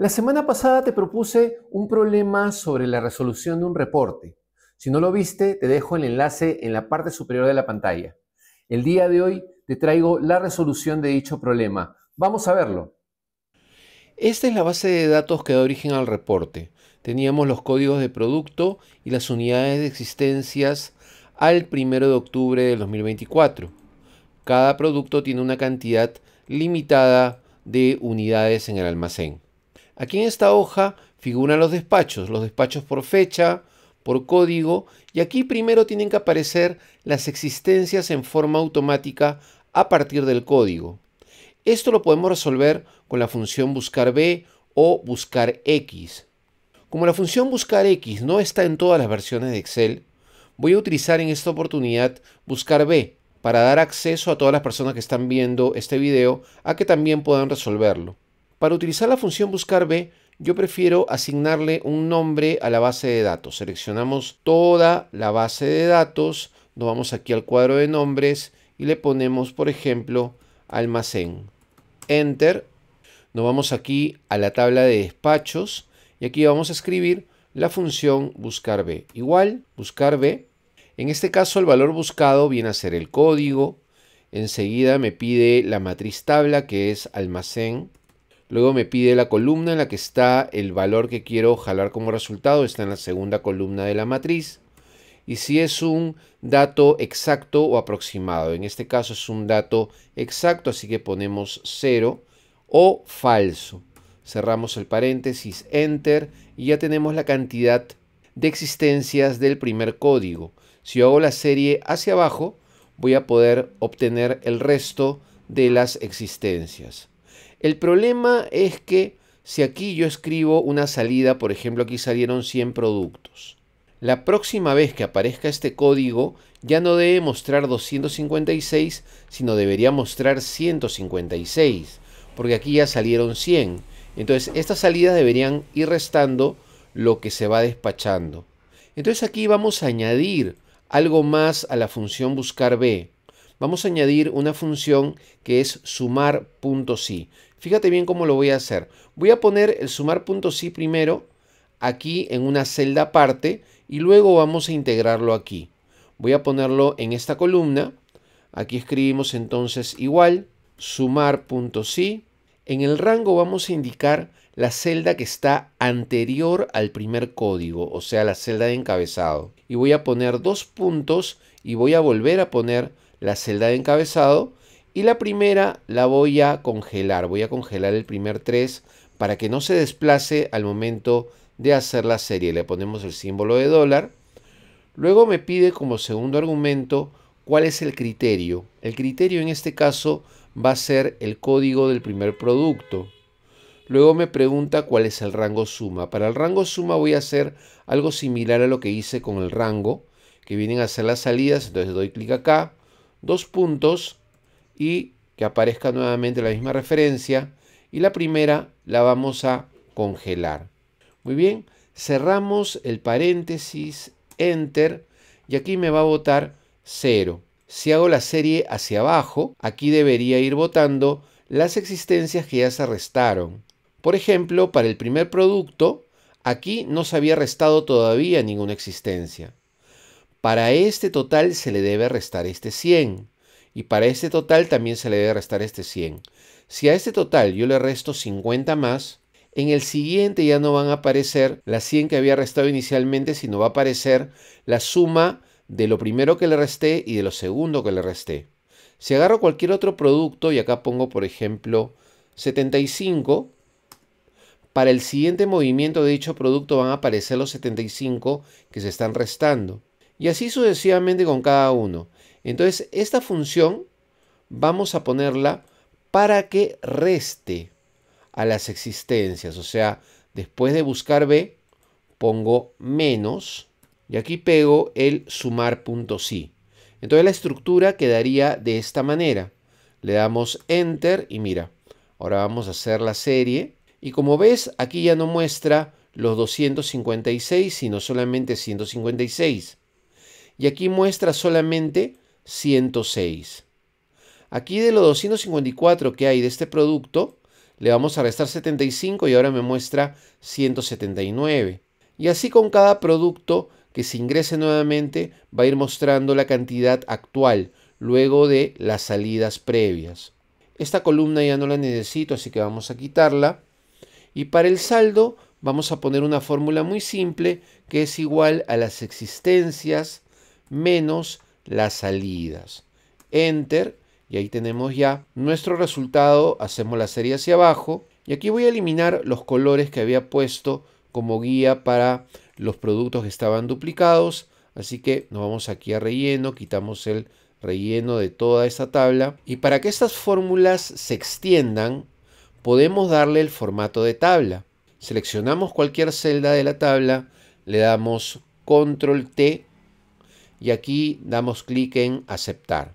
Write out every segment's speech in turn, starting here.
La semana pasada te propuse un problema sobre la resolución de un reporte. Si no lo viste, te dejo el enlace en la parte superior de la pantalla. El día de hoy te traigo la resolución de dicho problema. Vamos a verlo. Esta es la base de datos que da origen al reporte. Teníamos los códigos de producto y las unidades de existencias al 1 de octubre del 2024. Cada producto tiene una cantidad limitada de unidades en el almacén. Aquí en esta hoja figuran los despachos, los despachos por fecha, por código, y aquí primero tienen que aparecer las existencias en forma automática a partir del código. Esto lo podemos resolver con la función buscar b o buscar x. Como la función buscar x no está en todas las versiones de Excel, voy a utilizar en esta oportunidad buscar b para dar acceso a todas las personas que están viendo este video a que también puedan resolverlo. Para utilizar la función buscar B, yo prefiero asignarle un nombre a la base de datos. Seleccionamos toda la base de datos, nos vamos aquí al cuadro de nombres y le ponemos, por ejemplo, almacén. Enter. Nos vamos aquí a la tabla de despachos y aquí vamos a escribir la función buscar B. Igual, buscar B. En este caso el valor buscado viene a ser el código. Enseguida me pide la matriz tabla que es almacén Luego me pide la columna en la que está el valor que quiero jalar como resultado. Está en la segunda columna de la matriz. Y si es un dato exacto o aproximado. En este caso es un dato exacto, así que ponemos 0 o falso. Cerramos el paréntesis, enter, y ya tenemos la cantidad de existencias del primer código. Si hago la serie hacia abajo, voy a poder obtener el resto de las existencias. El problema es que si aquí yo escribo una salida, por ejemplo, aquí salieron 100 productos. La próxima vez que aparezca este código ya no debe mostrar 256, sino debería mostrar 156, porque aquí ya salieron 100. Entonces estas salidas deberían ir restando lo que se va despachando. Entonces aquí vamos a añadir algo más a la función buscar b. Vamos a añadir una función que es sumar.si. Fíjate bien cómo lo voy a hacer. Voy a poner el sumar.si primero aquí en una celda aparte y luego vamos a integrarlo aquí. Voy a ponerlo en esta columna. Aquí escribimos entonces igual sumar.si. En el rango vamos a indicar la celda que está anterior al primer código, o sea, la celda de encabezado. Y voy a poner dos puntos y voy a volver a poner la celda de encabezado y la primera la voy a congelar, voy a congelar el primer 3 para que no se desplace al momento de hacer la serie. Le ponemos el símbolo de dólar. Luego me pide como segundo argumento cuál es el criterio. El criterio en este caso va a ser el código del primer producto. Luego me pregunta cuál es el rango suma. Para el rango suma voy a hacer algo similar a lo que hice con el rango, que vienen a ser las salidas. Entonces doy clic acá, dos puntos, y que aparezca nuevamente la misma referencia y la primera la vamos a congelar. Muy bien, cerramos el paréntesis, enter y aquí me va a votar 0. Si hago la serie hacia abajo, aquí debería ir votando las existencias que ya se restaron. Por ejemplo, para el primer producto, aquí no se había restado todavía ninguna existencia. Para este total se le debe restar este 100 y para este total también se le debe restar este 100. Si a este total yo le resto 50 más, en el siguiente ya no van a aparecer las 100 que había restado inicialmente, sino va a aparecer la suma de lo primero que le resté y de lo segundo que le resté. Si agarro cualquier otro producto, y acá pongo por ejemplo 75, para el siguiente movimiento de dicho producto van a aparecer los 75 que se están restando. Y así sucesivamente con cada uno. Entonces, esta función vamos a ponerla para que reste a las existencias. O sea, después de buscar B, pongo menos y aquí pego el sumar sumar.si. Entonces la estructura quedaría de esta manera. Le damos Enter y mira, ahora vamos a hacer la serie. Y como ves, aquí ya no muestra los 256, sino solamente 156. Y aquí muestra solamente 106. Aquí de los 254 que hay de este producto, le vamos a restar 75 y ahora me muestra 179. Y así con cada producto que se ingrese nuevamente va a ir mostrando la cantidad actual luego de las salidas previas. Esta columna ya no la necesito, así que vamos a quitarla. Y para el saldo vamos a poner una fórmula muy simple que es igual a las existencias menos las salidas. Enter y ahí tenemos ya nuestro resultado. Hacemos la serie hacia abajo y aquí voy a eliminar los colores que había puesto como guía para los productos que estaban duplicados. Así que nos vamos aquí a relleno, quitamos el relleno de toda esta tabla. Y para que estas fórmulas se extiendan, podemos darle el formato de tabla. Seleccionamos cualquier celda de la tabla, le damos control T y aquí damos clic en aceptar.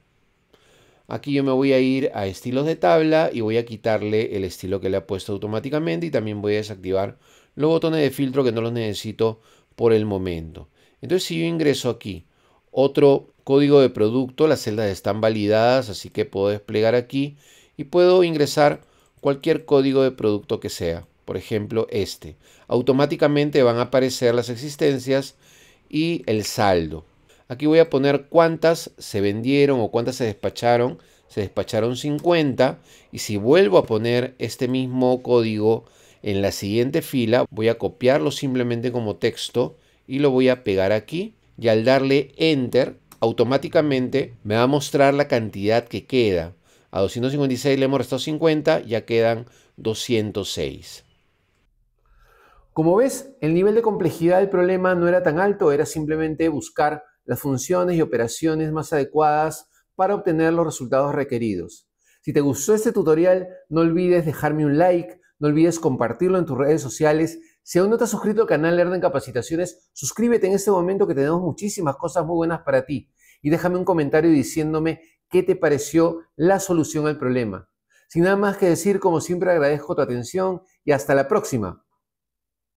Aquí yo me voy a ir a estilos de tabla y voy a quitarle el estilo que le ha puesto automáticamente y también voy a desactivar los botones de filtro que no los necesito por el momento. Entonces si yo ingreso aquí otro código de producto, las celdas están validadas, así que puedo desplegar aquí y puedo ingresar cualquier código de producto que sea, por ejemplo este. Automáticamente van a aparecer las existencias y el saldo. Aquí voy a poner cuántas se vendieron o cuántas se despacharon. Se despacharon 50. Y si vuelvo a poner este mismo código en la siguiente fila, voy a copiarlo simplemente como texto y lo voy a pegar aquí. Y al darle Enter, automáticamente me va a mostrar la cantidad que queda. A 256 le hemos restado 50, ya quedan 206. Como ves, el nivel de complejidad del problema no era tan alto, era simplemente buscar las funciones y operaciones más adecuadas para obtener los resultados requeridos. Si te gustó este tutorial, no olvides dejarme un like, no olvides compartirlo en tus redes sociales. Si aún no te has suscrito al canal Erden Capacitaciones, suscríbete en este momento que tenemos muchísimas cosas muy buenas para ti. Y déjame un comentario diciéndome qué te pareció la solución al problema. Sin nada más que decir, como siempre agradezco tu atención y hasta la próxima.